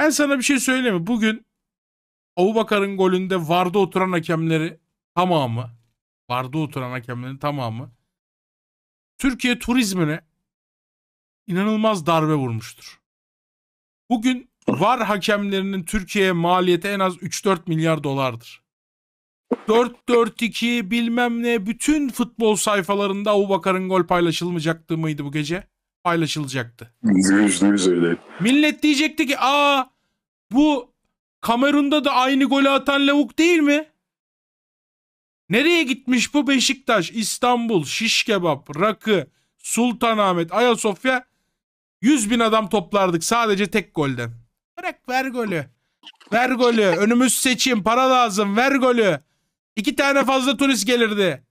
Ben sana bir şey söyleyeyim mi? Bugün Avubakar'ın golünde vardı oturan hakemleri tamamı vardı oturan hakemlerin tamamı Türkiye turizmine inanılmaz darbe vurmuştur. Bugün var hakemlerinin Türkiye'ye maliyeti en az 3-4 milyar dolardır. 4-4-2 bilmem ne bütün futbol sayfalarında Avubakar'ın gol paylaşılmayacaktı mıydı bu gece? paylaşılacaktı. %100 öyle. Millet diyecekti ki aa bu Kamerun'da da aynı golü atan lavuk değil mi? Nereye gitmiş bu Beşiktaş, İstanbul, şiş kebap, rakı, Sultanahmet, Ayasofya? 100 bin adam toplardık sadece tek golden. Bırak ver golü. Ver golü. Önümüz seçim. Para lazım. Ver golü. İki tane fazla turist gelirdi.